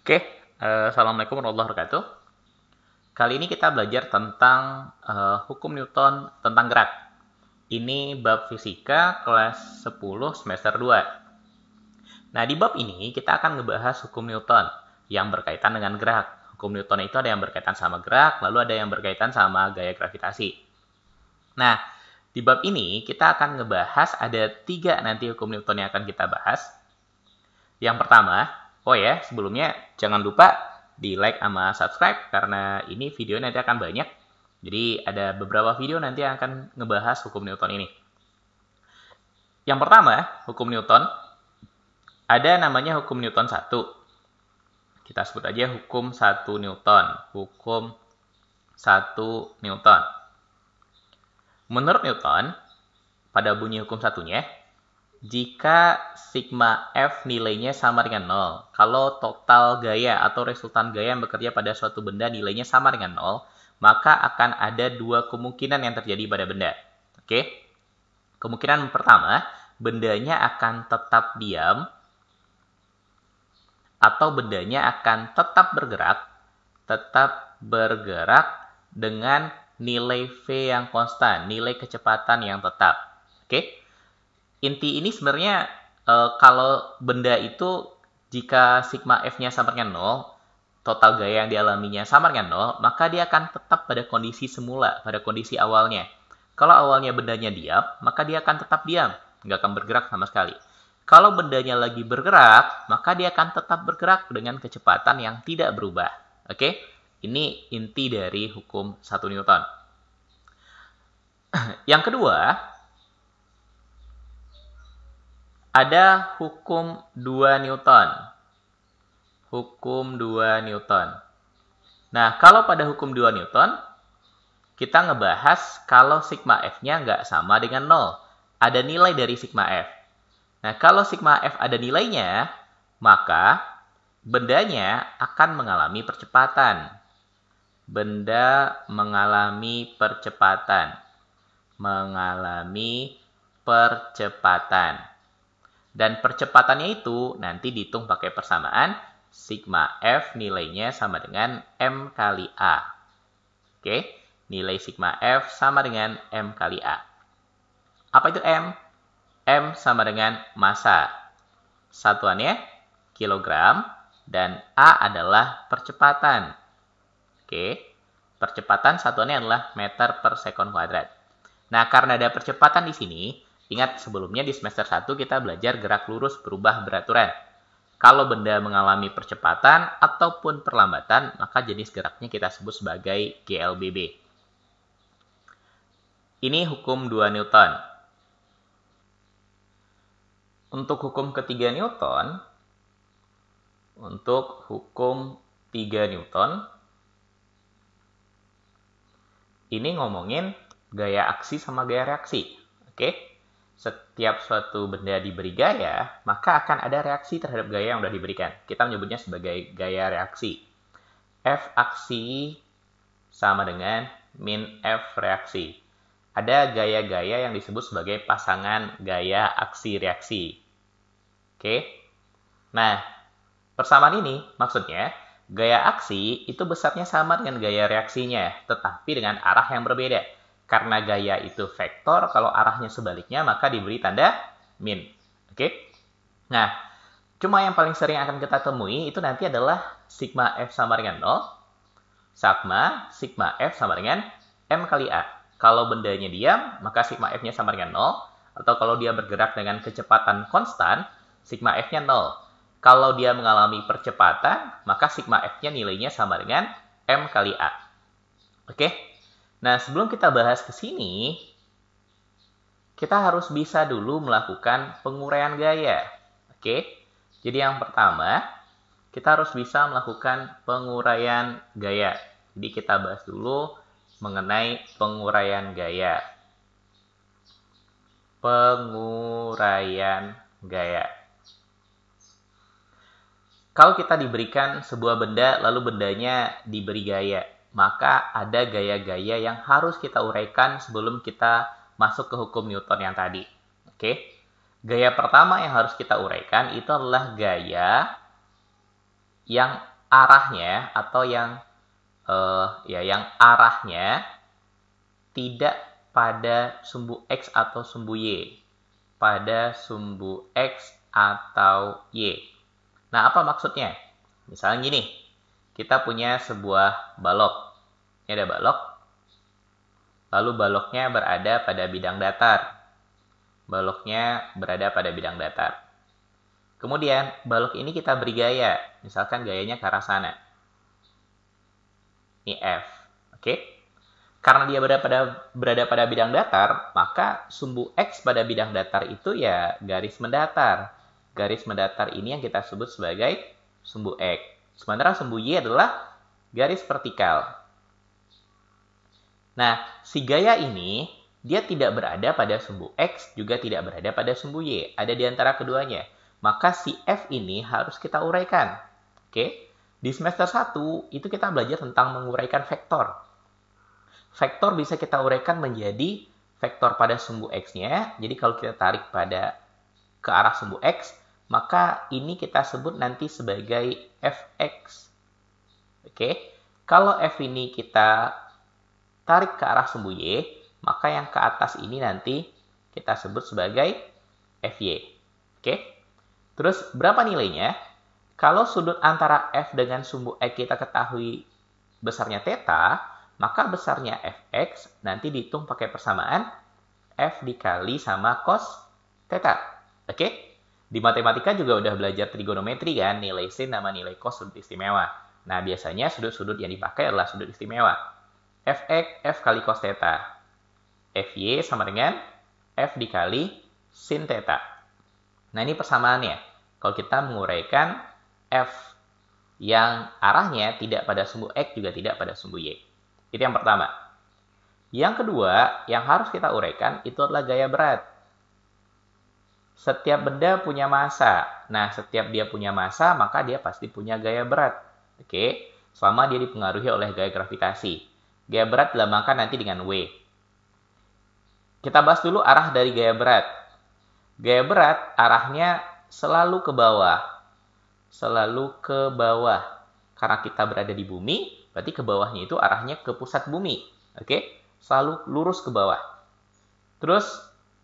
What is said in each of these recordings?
Oke, uh, Assalamualaikum warahmatullahi wabarakatuh. Kali ini kita belajar tentang uh, hukum Newton tentang gerak. Ini bab fisika kelas 10 semester 2. Nah, di bab ini kita akan ngebahas hukum Newton yang berkaitan dengan gerak. Hukum Newton itu ada yang berkaitan sama gerak, lalu ada yang berkaitan sama gaya gravitasi. Nah, di bab ini kita akan ngebahas ada tiga nanti hukum Newton yang akan kita bahas. Yang pertama, Oh ya, sebelumnya jangan lupa di like sama subscribe karena ini video nanti akan banyak. Jadi ada beberapa video nanti yang akan ngebahas hukum Newton ini. Yang pertama, hukum Newton. Ada namanya hukum Newton 1. Kita sebut aja hukum 1 Newton. Hukum 1 Newton. Menurut Newton, pada bunyi hukum satunya, jika sigma f nilainya sama dengan 0. Kalau total gaya atau resultan gaya yang bekerja pada suatu benda nilainya sama dengan 0, maka akan ada dua kemungkinan yang terjadi pada benda. Oke? Kemungkinan pertama, bendanya akan tetap diam atau bendanya akan tetap bergerak, tetap bergerak dengan nilai V yang konstan, nilai kecepatan yang tetap. Oke? inti ini sebenarnya e, kalau benda itu jika sigma f-nya sama dengan 0, total gaya yang dialaminya sama dengan 0, maka dia akan tetap pada kondisi semula, pada kondisi awalnya. Kalau awalnya bendanya diam, maka dia akan tetap diam, nggak akan bergerak sama sekali. Kalau bendanya lagi bergerak, maka dia akan tetap bergerak dengan kecepatan yang tidak berubah. Oke, ini inti dari hukum 1 Newton. yang kedua, ada hukum 2 Newton. Hukum 2 Newton. Nah, kalau pada hukum 2 Newton, kita ngebahas kalau sigma F-nya nggak sama dengan 0. Ada nilai dari sigma F. Nah, kalau sigma F ada nilainya, maka bendanya akan mengalami percepatan. Benda mengalami percepatan. Mengalami percepatan. Dan percepatannya itu nanti dihitung pakai persamaan sigma F nilainya sama dengan M kali A. Oke, nilai sigma F sama dengan M kali A. Apa itu M? M sama dengan massa. Satuannya kilogram dan A adalah percepatan. Oke, percepatan satuannya adalah meter per second kuadrat. Nah, karena ada percepatan di sini, Ingat sebelumnya di semester 1 kita belajar gerak lurus berubah beraturan. Kalau benda mengalami percepatan ataupun perlambatan, maka jenis geraknya kita sebut sebagai GLBB. Ini hukum 2 Newton. Untuk hukum ketiga Newton, untuk hukum 3 Newton, ini ngomongin gaya aksi sama gaya reaksi. Oke, okay? setiap suatu benda diberi gaya, maka akan ada reaksi terhadap gaya yang sudah diberikan. Kita menyebutnya sebagai gaya reaksi. F aksi sama dengan min F reaksi. Ada gaya-gaya yang disebut sebagai pasangan gaya aksi reaksi. Oke? Nah, persamaan ini maksudnya gaya aksi itu besarnya sama dengan gaya reaksinya, tetapi dengan arah yang berbeda. Karena gaya itu vektor, kalau arahnya sebaliknya maka diberi tanda min. Oke? Okay? Nah, cuma yang paling sering akan kita temui itu nanti adalah sigma F sama dengan 0, Sigma, sigma F sama dengan M kali A. Kalau bendanya diam, maka sigma F-nya sama dengan 0. Atau kalau dia bergerak dengan kecepatan konstan, sigma F-nya 0. Kalau dia mengalami percepatan, maka sigma F-nya nilainya sama dengan M kali A. Oke? Okay? Nah, sebelum kita bahas ke sini, kita harus bisa dulu melakukan penguraian gaya. Oke? Jadi yang pertama, kita harus bisa melakukan penguraian gaya. Jadi kita bahas dulu mengenai penguraian gaya. Penguraian gaya. Kalau kita diberikan sebuah benda, lalu bendanya diberi gaya, maka ada gaya-gaya yang harus kita uraikan sebelum kita masuk ke hukum Newton yang tadi. Oke. Gaya pertama yang harus kita uraikan itu adalah gaya yang arahnya atau yang uh, ya yang arahnya tidak pada sumbu x atau sumbu y. Pada sumbu x atau y. Nah, apa maksudnya? Misalnya gini, kita punya sebuah balok. Ini ada balok. Lalu baloknya berada pada bidang datar. Baloknya berada pada bidang datar. Kemudian, balok ini kita beri gaya. Misalkan gayanya ke arah sana. Ini F. Oke? Karena dia berada pada, berada pada bidang datar, maka sumbu X pada bidang datar itu ya garis mendatar. Garis mendatar ini yang kita sebut sebagai sumbu X. Sementara sumbu y adalah garis vertikal. Nah, si gaya ini dia tidak berada pada sumbu X juga tidak berada pada sumbu Y. Ada di antara keduanya. Maka si F ini harus kita uraikan. Oke? Di semester 1 itu kita belajar tentang menguraikan vektor. Vektor bisa kita uraikan menjadi vektor pada sumbu X-nya. Jadi kalau kita tarik pada ke arah sumbu X, maka ini kita sebut nanti sebagai fx. Oke, kalau f ini kita tarik ke arah sumbu y, maka yang ke atas ini nanti kita sebut sebagai fy. Oke, terus berapa nilainya? Kalau sudut antara f dengan sumbu x kita ketahui besarnya theta, maka besarnya fx nanti dihitung pakai persamaan f dikali sama cos theta. Oke? Okay? Di matematika juga udah belajar trigonometri kan, nilai sin sama nilai cos sudut istimewa. Nah, biasanya sudut-sudut yang dipakai adalah sudut istimewa. Fx, F kali cos theta. Fy sama dengan F dikali sin theta. Nah, ini persamaannya. Kalau kita menguraikan F yang arahnya tidak pada sumbu X juga tidak pada sumbu Y. Itu yang pertama. Yang kedua, yang harus kita uraikan itu adalah gaya berat setiap benda punya massa. Nah, setiap dia punya massa, maka dia pasti punya gaya berat. Oke, selama dia dipengaruhi oleh gaya gravitasi. Gaya berat dilambangkan nanti dengan W. Kita bahas dulu arah dari gaya berat. Gaya berat arahnya selalu ke bawah. Selalu ke bawah. Karena kita berada di bumi, berarti ke bawahnya itu arahnya ke pusat bumi. Oke, selalu lurus ke bawah. Terus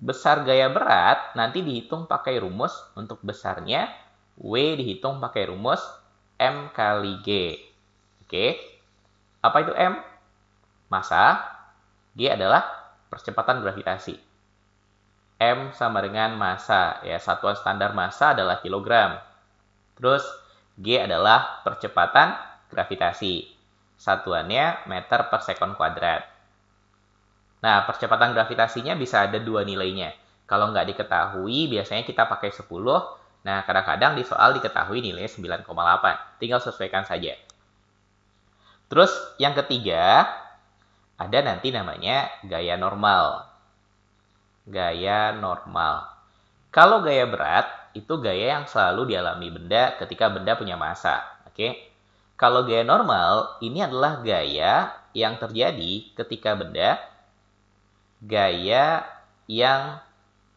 besar gaya berat nanti dihitung pakai rumus untuk besarnya W dihitung pakai rumus M kali G. Oke. Apa itu M? Masa. G adalah percepatan gravitasi. M sama dengan masa, Ya, satuan standar masa adalah kilogram. Terus G adalah percepatan gravitasi. Satuannya meter per sekon kuadrat. Nah, percepatan gravitasinya bisa ada dua nilainya. Kalau nggak diketahui, biasanya kita pakai 10. Nah, kadang-kadang di soal diketahui nilainya 9,8. Tinggal sesuaikan saja. Terus, yang ketiga, ada nanti namanya gaya normal. Gaya normal. Kalau gaya berat, itu gaya yang selalu dialami benda ketika benda punya massa. Oke? Okay? Kalau gaya normal, ini adalah gaya yang terjadi ketika benda gaya yang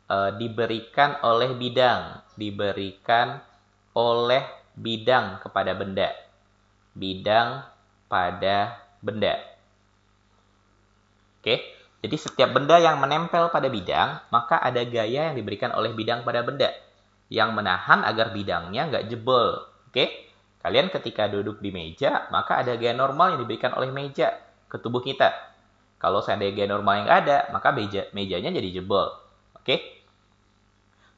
e, diberikan oleh bidang, diberikan oleh bidang kepada benda. Bidang pada benda. Oke. Jadi setiap benda yang menempel pada bidang, maka ada gaya yang diberikan oleh bidang pada benda yang menahan agar bidangnya nggak jebol. Oke? Kalian ketika duduk di meja, maka ada gaya normal yang diberikan oleh meja ke tubuh kita. Kalau seandainya normal yang ada, maka meja, mejanya jadi jebol. Oke? Okay?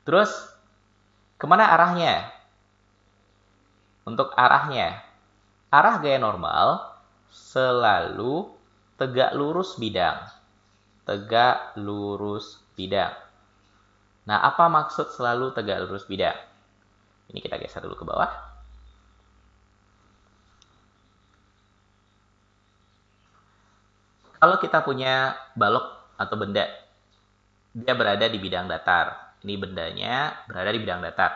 Terus, kemana arahnya? Untuk arahnya, arah gaya normal selalu tegak lurus bidang. Tegak lurus bidang. Nah, apa maksud selalu tegak lurus bidang? Ini kita geser dulu ke bawah. Kalau kita punya balok atau benda, dia berada di bidang datar. Ini bendanya berada di bidang datar.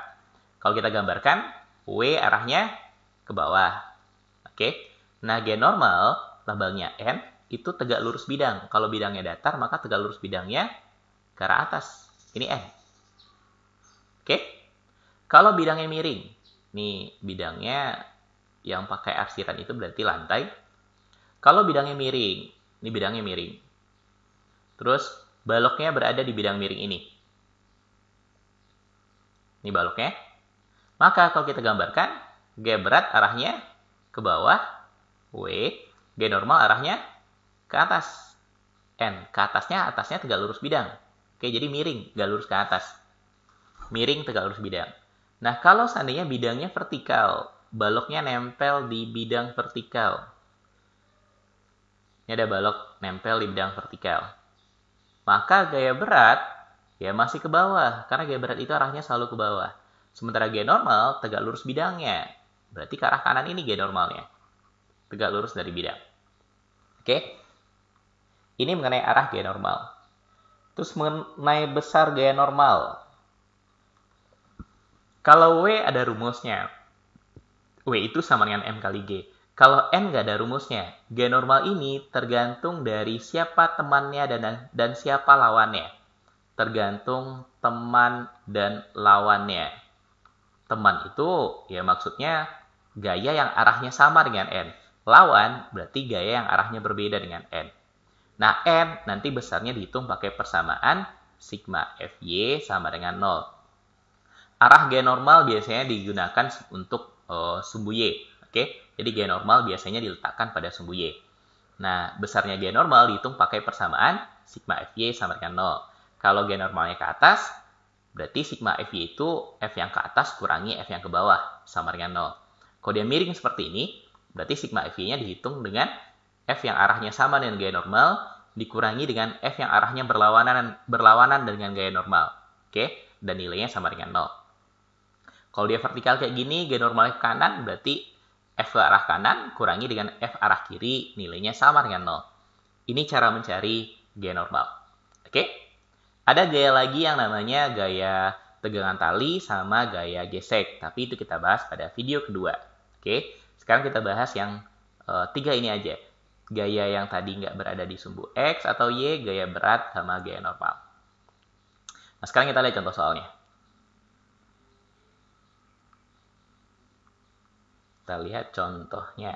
Kalau kita gambarkan, W arahnya ke bawah. Oke. Nah, G normal, lambangnya N, itu tegak lurus bidang. Kalau bidangnya datar, maka tegak lurus bidangnya ke arah atas. Ini N. Oke? Kalau bidangnya miring, nih bidangnya yang pakai arsiran itu berarti lantai. Kalau bidangnya miring, ini bidangnya miring. Terus baloknya berada di bidang miring ini. Ini baloknya. Maka kalau kita gambarkan, G berat arahnya ke bawah, W, G normal arahnya ke atas, N. Ke atasnya, atasnya tegak lurus bidang. Oke, jadi miring, tegak lurus ke atas. Miring, tegak lurus bidang. Nah, kalau seandainya bidangnya vertikal, baloknya nempel di bidang vertikal. Ini ada balok nempel di bidang vertikal. Maka gaya berat ya masih ke bawah karena gaya berat itu arahnya selalu ke bawah. Sementara gaya normal tegak lurus bidangnya. Berarti ke arah kanan ini gaya normalnya. Tegak lurus dari bidang. Oke. Ini mengenai arah gaya normal. Terus mengenai besar gaya normal. Kalau W ada rumusnya. W itu sama dengan M kali G. Kalau N nggak ada rumusnya, G normal ini tergantung dari siapa temannya dan, dan siapa lawannya. Tergantung teman dan lawannya. Teman itu ya maksudnya gaya yang arahnya sama dengan N. Lawan berarti gaya yang arahnya berbeda dengan N. Nah, N nanti besarnya dihitung pakai persamaan sigma FY sama dengan 0. Arah G normal biasanya digunakan untuk uh, sumbu Y Oke, jadi gaya normal biasanya diletakkan pada sumbu Y. Nah, besarnya gaya normal dihitung pakai persamaan sigma fy sama dengan 0. Kalau gaya normalnya ke atas, berarti sigma fy itu f yang ke atas kurangi f yang ke bawah sama dengan 0. Kalau dia miring seperti ini, berarti sigma fy-nya dihitung dengan f yang arahnya sama dengan gaya normal dikurangi dengan f yang arahnya berlawanan berlawanan dengan gaya normal. Oke, dan nilainya sama dengan 0. Kalau dia vertikal kayak gini, gaya normalnya ke kanan, berarti F arah kanan kurangi dengan F arah kiri, nilainya sama dengan 0. Ini cara mencari gaya normal. Oke? Ada gaya lagi yang namanya gaya tegangan tali sama gaya gesek, tapi itu kita bahas pada video kedua. Oke? Sekarang kita bahas yang e, tiga ini aja. Gaya yang tadi nggak berada di sumbu X atau Y, gaya berat sama gaya normal. Nah, sekarang kita lihat contoh soalnya. Kita lihat contohnya.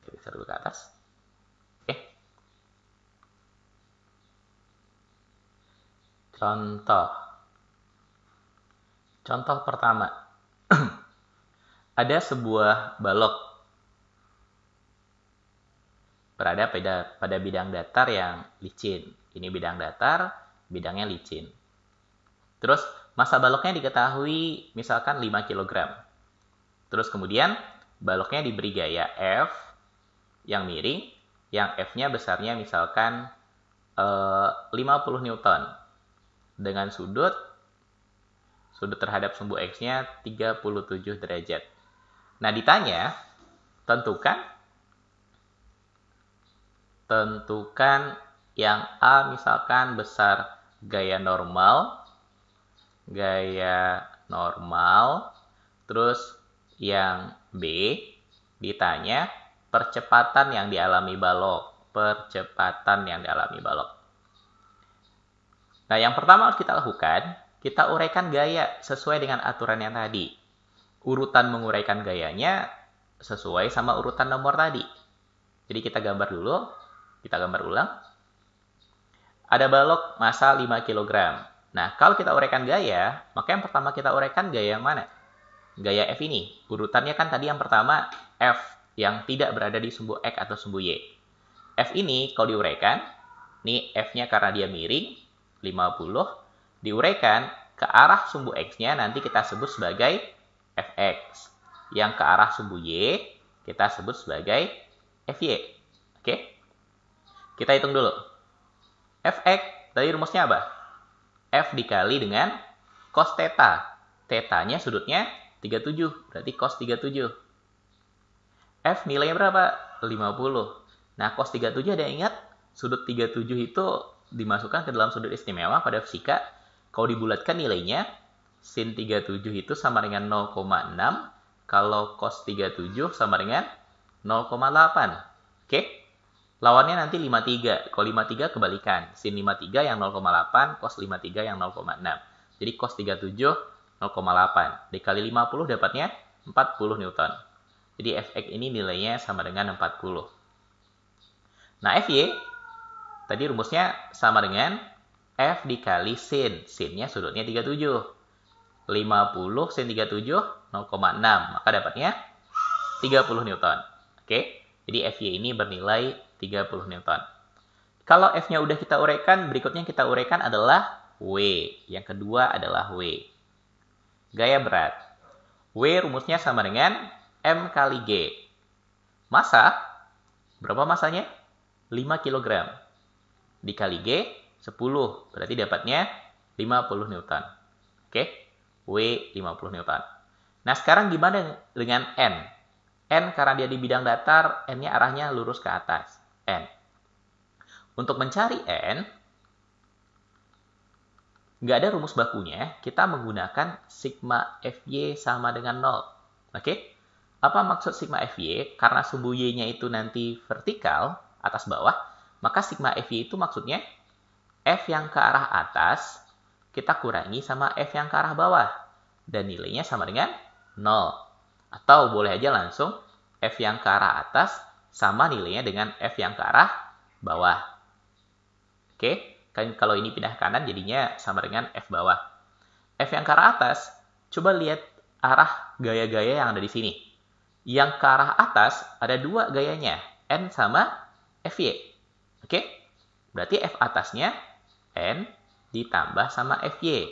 Kita bisa dulu ke atas. Oke. Contoh. Contoh pertama. Ada sebuah balok berada pada, pada bidang datar yang licin. Ini bidang datar, bidangnya licin. Terus Masa baloknya diketahui misalkan 5 kg. Terus kemudian baloknya diberi gaya F yang miring, yang F-nya besarnya misalkan eh, 50 Newton. Dengan sudut sudut terhadap sumbu X-nya 37 derajat. Nah, ditanya tentukan tentukan yang A misalkan besar gaya normal gaya normal. Terus yang B ditanya percepatan yang dialami balok, percepatan yang dialami balok. Nah, yang pertama harus kita lakukan, kita uraikan gaya sesuai dengan aturan yang tadi. Urutan menguraikan gayanya sesuai sama urutan nomor tadi. Jadi kita gambar dulu, kita gambar ulang. Ada balok massa 5 kg. Nah, kalau kita uraikan gaya, maka yang pertama kita uraikan gaya yang mana? Gaya F ini. Urutannya kan tadi yang pertama F yang tidak berada di sumbu X atau sumbu Y. F ini kalau diuraikan, ini F-nya karena dia miring, 50, diuraikan ke arah sumbu X-nya nanti kita sebut sebagai Fx. Yang ke arah sumbu Y kita sebut sebagai Fy. Oke? Kita hitung dulu. Fx, dari rumusnya apa? F dikali dengan cos theta. Tetanya sudutnya 37, berarti cos 37. F nilainya berapa? 50. Nah, cos 37 ada yang ingat? Sudut 37 itu dimasukkan ke dalam sudut istimewa pada fisika. Kalau dibulatkan nilainya, sin 37 itu sama dengan 0,6. Kalau cos 37 sama dengan 0,8. Oke? Okay? Lawannya nanti 53. Kalau 53 kebalikan. Sin 53 yang 0,8, cos 53 yang 0,6. Jadi cos 37 0,8. Dikali 50 dapatnya 40 Newton. Jadi Fx ini nilainya sama dengan 40. Nah, Fy tadi rumusnya sama dengan F dikali sin. Sinnya sudutnya 37. 50 sin 37, 0,6. Maka dapatnya 30 Newton. Oke, jadi Fy ini bernilai 30 Newton. Kalau F-nya udah kita uraikan, berikutnya kita uraikan adalah W. Yang kedua adalah W. Gaya berat. W rumusnya sama dengan M kali G. Masa, berapa masanya? 5 kg. Dikali G, 10. Berarti dapatnya 50 Newton. Oke, W 50 Newton. Nah, sekarang gimana dengan N? N karena dia di bidang datar, N-nya arahnya lurus ke atas n. Untuk mencari n, nggak ada rumus bakunya, kita menggunakan sigma fy sama dengan 0. Oke? Okay? Apa maksud sigma fy? Karena sumbu y-nya itu nanti vertikal, atas bawah, maka sigma fy itu maksudnya f yang ke arah atas kita kurangi sama f yang ke arah bawah. Dan nilainya sama dengan 0. Atau boleh aja langsung f yang ke arah atas sama nilainya dengan F yang ke arah bawah. Oke, kan kalau ini pindah kanan jadinya sama dengan F bawah. F yang ke arah atas, coba lihat arah gaya-gaya yang ada di sini. Yang ke arah atas ada dua gayanya, N sama FY. Oke? Berarti F atasnya N ditambah sama FY.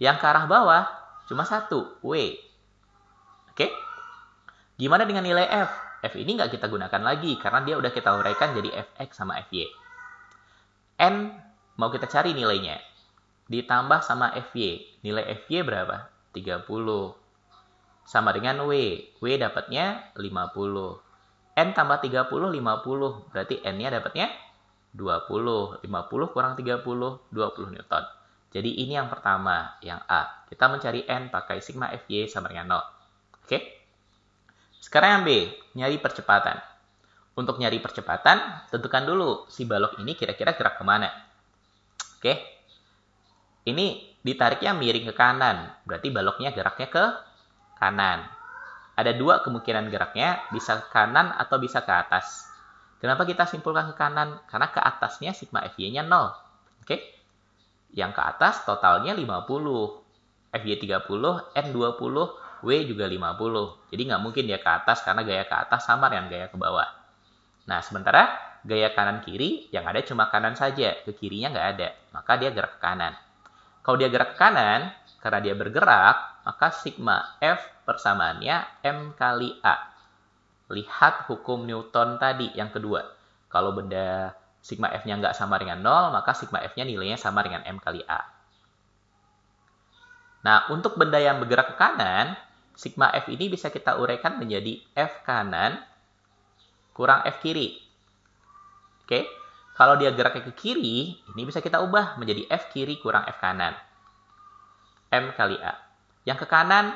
Yang ke arah bawah cuma satu, W. Oke? Gimana dengan nilai F? f ini nggak kita gunakan lagi karena dia udah kita uraikan jadi fx sama fy. n mau kita cari nilainya. Ditambah sama fy. Nilai fy berapa? 30. Sama dengan w. W dapatnya 50. N tambah 30, 50. Berarti N-nya dapatnya 20. 50 kurang 30, 20 Newton. Jadi ini yang pertama, yang A. Kita mencari N pakai sigma Fy sama dengan 0. Oke? Okay? Sekarang yang B, nyari percepatan. Untuk nyari percepatan, tentukan dulu si balok ini kira-kira gerak kemana. Oke, ini ditariknya miring ke kanan, berarti baloknya geraknya ke kanan. Ada dua kemungkinan geraknya, bisa ke kanan atau bisa ke atas. Kenapa kita simpulkan ke kanan? Karena ke atasnya sigma FY-nya 0. Oke? Yang ke atas totalnya 50. FY 30, N 20, W juga 50. Jadi nggak mungkin dia ke atas karena gaya ke atas sama dengan gaya ke bawah. Nah, sementara gaya kanan-kiri yang ada cuma kanan saja, ke kirinya nggak ada. Maka dia gerak ke kanan. Kalau dia gerak ke kanan, karena dia bergerak, maka sigma F persamaannya M kali A. Lihat hukum Newton tadi yang kedua. Kalau benda sigma F-nya nggak sama dengan 0, maka sigma F-nya nilainya sama dengan M kali A. Nah, untuk benda yang bergerak ke kanan, Sigma F ini bisa kita uraikan menjadi F kanan kurang F kiri. Oke, kalau dia geraknya ke kiri, ini bisa kita ubah menjadi F kiri kurang F kanan. M kali A. Yang ke kanan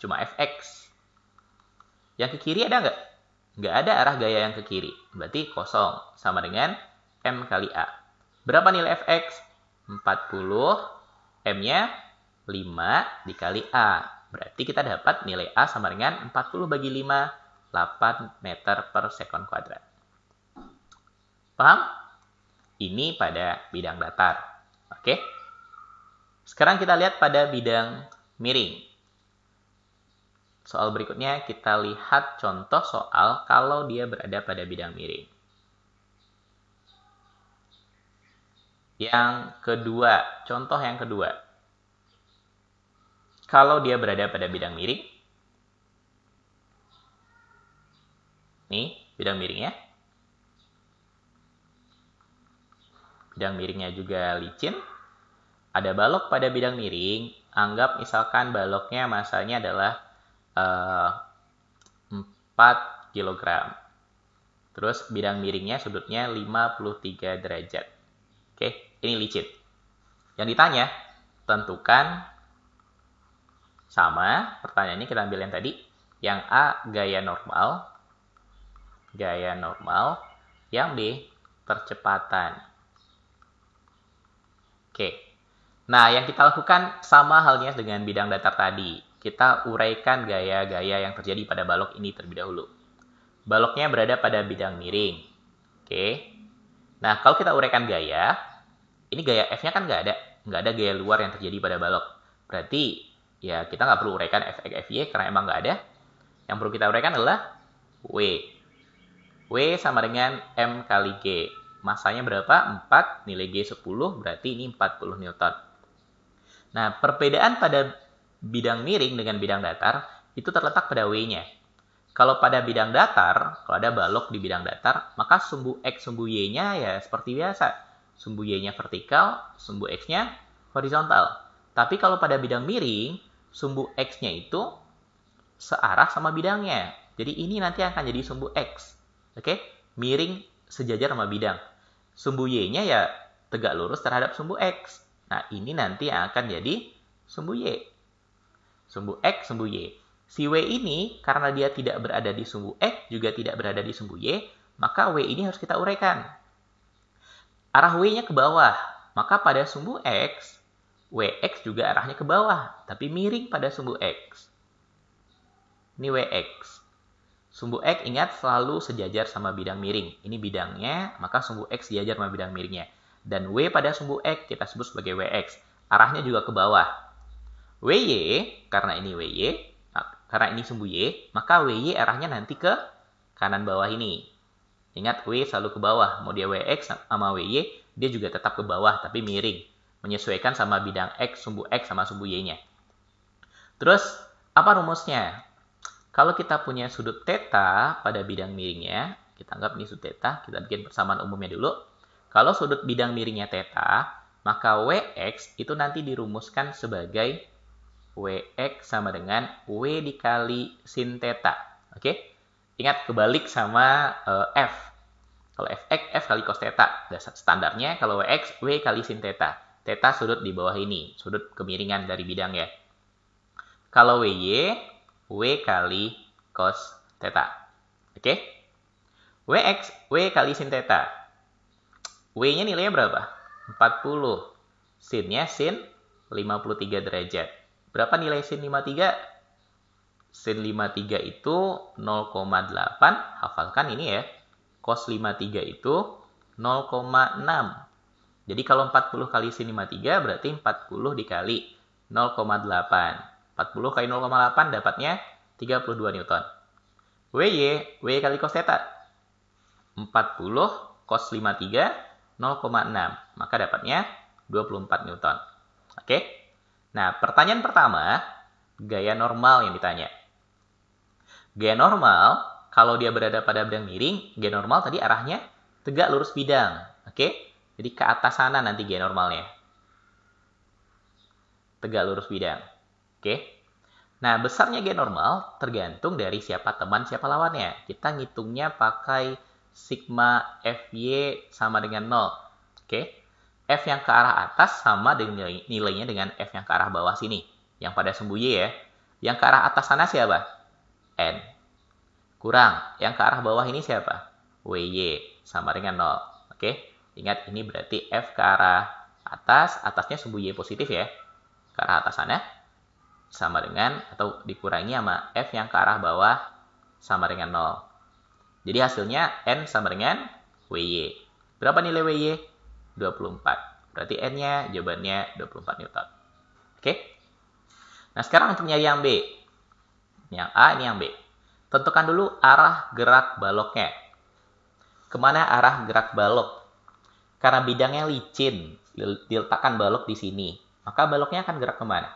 cuma Fx. Yang ke kiri ada nggak? Nggak ada arah gaya yang ke kiri. Berarti kosong. Sama dengan M kali A. Berapa nilai Fx? 40. M-nya 5 dikali A. Berarti kita dapat nilai A sama dengan 40 bagi 5, 8 meter per second kuadrat. Paham? Ini pada bidang datar. Oke? Sekarang kita lihat pada bidang miring. Soal berikutnya kita lihat contoh soal kalau dia berada pada bidang miring. Yang kedua, contoh yang kedua kalau dia berada pada bidang miring. Nih, bidang miringnya. Bidang miringnya juga licin. Ada balok pada bidang miring. Anggap misalkan baloknya masanya adalah uh, 4 kg. Terus bidang miringnya sudutnya 53 derajat. Oke, ini licin. Yang ditanya, tentukan sama, pertanyaannya kita ambil yang tadi. Yang A, gaya normal. Gaya normal. Yang B, percepatan. Oke. Nah, yang kita lakukan sama halnya dengan bidang datar tadi. Kita uraikan gaya-gaya yang terjadi pada balok ini terlebih dahulu. Baloknya berada pada bidang miring. Oke. Nah, kalau kita uraikan gaya, ini gaya F-nya kan nggak ada. Nggak ada gaya luar yang terjadi pada balok. Berarti ya kita nggak perlu uraikan f x f y karena emang nggak ada. Yang perlu kita uraikan adalah w. W sama dengan m kali g. Masanya berapa? 4, nilai g 10, berarti ini 40 Newton. Nah, perbedaan pada bidang miring dengan bidang datar itu terletak pada W-nya. Kalau pada bidang datar, kalau ada balok di bidang datar, maka sumbu X sumbu Y-nya ya seperti biasa. Sumbu Y-nya vertikal, sumbu X-nya horizontal. Tapi kalau pada bidang miring, sumbu X-nya itu searah sama bidangnya. Jadi ini nanti akan jadi sumbu X. Oke, okay? miring sejajar sama bidang. Sumbu Y-nya ya tegak lurus terhadap sumbu X. Nah, ini nanti akan jadi sumbu Y. Sumbu X, sumbu Y. Si W ini, karena dia tidak berada di sumbu X, juga tidak berada di sumbu Y, maka W ini harus kita uraikan. Arah W-nya ke bawah, maka pada sumbu X, WX juga arahnya ke bawah, tapi miring pada sumbu X. Ini WX. Sumbu X ingat selalu sejajar sama bidang miring. Ini bidangnya, maka sumbu X sejajar sama bidang miringnya. Dan W pada sumbu X kita sebut sebagai WX. Arahnya juga ke bawah. WY, karena ini WY, ah, karena ini sumbu Y, maka WY arahnya nanti ke kanan bawah ini. Ingat W selalu ke bawah, mau dia WX sama WY, dia juga tetap ke bawah tapi miring. Menyesuaikan sama bidang X, sumbu X sama sumbu Y-nya. Terus, apa rumusnya? Kalau kita punya sudut theta pada bidang miringnya, kita anggap ini sudut theta, kita bikin persamaan umumnya dulu. Kalau sudut bidang miringnya theta, maka Wx itu nanti dirumuskan sebagai Wx sama dengan W dikali sin theta. Oke? Ingat kebalik sama uh, F. Kalau Fx, F kali cos theta. Dasar standarnya kalau Wx, W kali sin theta. Teta sudut di bawah ini, sudut kemiringan dari bidang ya. Kalau WY, W kali cos teta, Oke? Okay? WX, W kali sin teta. W-nya nilainya berapa? 40. Sin-nya sin 53 derajat. Berapa nilai sin 53? Sin 53 itu 0,8. Hafalkan ini ya. Cos 53 itu 0,6 jadi kalau 40 kali sin 53 berarti 40 dikali 0,8. 40 kali 0,8 dapatnya 32 Newton. WY, W kali cos theta. 40 cos 53 0,6. Maka dapatnya 24 Newton. Oke? Nah, pertanyaan pertama, gaya normal yang ditanya. Gaya normal, kalau dia berada pada bidang miring, gaya normal tadi arahnya tegak lurus bidang. Oke? Jadi ke atas sana nanti G normalnya. Tegak lurus bidang. Oke. Nah, besarnya G normal tergantung dari siapa teman, siapa lawannya. Kita ngitungnya pakai sigma FY sama dengan 0. Oke. F yang ke arah atas sama dengan nilai, nilainya dengan F yang ke arah bawah sini. Yang pada sumbu Y ya. Yang ke arah atas sana siapa? N. Kurang. Yang ke arah bawah ini siapa? WY sama dengan 0. Oke. Ingat ini berarti F ke arah atas, atasnya sumbu Y positif ya. Ke arah atasannya sama dengan atau dikurangi sama F yang ke arah bawah sama dengan 0. Jadi hasilnya N sama dengan WY. Berapa nilai WY? 24. Berarti N-nya jawabannya 24 Newton. Oke? Nah, sekarang untuk nyari yang B. Yang A, ini yang B. Tentukan dulu arah gerak baloknya. Kemana arah gerak balok? Karena bidangnya licin, diletakkan balok di sini, maka baloknya akan gerak kemana?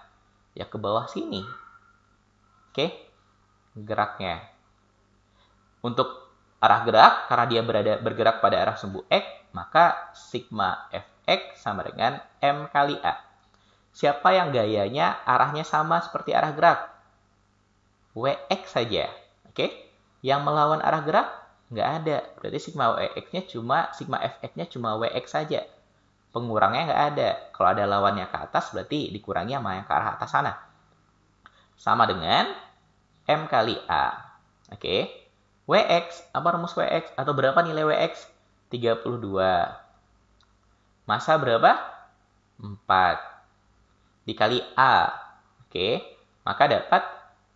Ya ke bawah sini. Oke, geraknya. Untuk arah gerak, karena dia berada bergerak pada arah sumbu X, maka sigma Fx sama dengan M kali A. Siapa yang gayanya arahnya sama seperti arah gerak? Wx saja. Oke, yang melawan arah gerak nggak ada berarti sigma wx nya cuma sigma fx nya cuma wx saja pengurangnya nggak ada kalau ada lawannya ke atas berarti dikurangi sama yang ke arah atas sana sama dengan m kali a oke okay. wx apa rumus wx atau berapa nilai wx 32 masa berapa 4 dikali a oke okay. maka dapat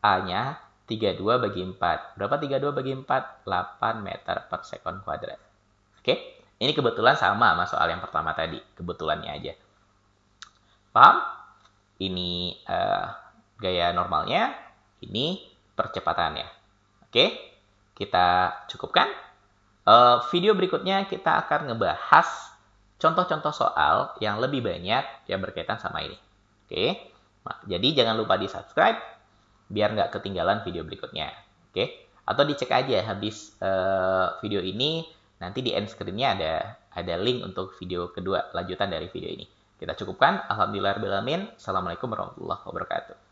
a nya 32 bagi 4. Berapa 32 bagi 4? 8 meter per second kuadrat. Oke, ini kebetulan sama sama soal yang pertama tadi. Kebetulannya aja. Paham? Ini uh, gaya normalnya, ini percepatannya. Oke, kita cukupkan. Uh, video berikutnya kita akan ngebahas contoh-contoh soal yang lebih banyak yang berkaitan sama ini. Oke, jadi jangan lupa di subscribe biar nggak ketinggalan video berikutnya. Oke? Okay? Atau dicek aja habis uh, video ini nanti di end screen-nya ada ada link untuk video kedua lanjutan dari video ini. Kita cukupkan. Alhamdulillah Assalamualaikum warahmatullahi wabarakatuh.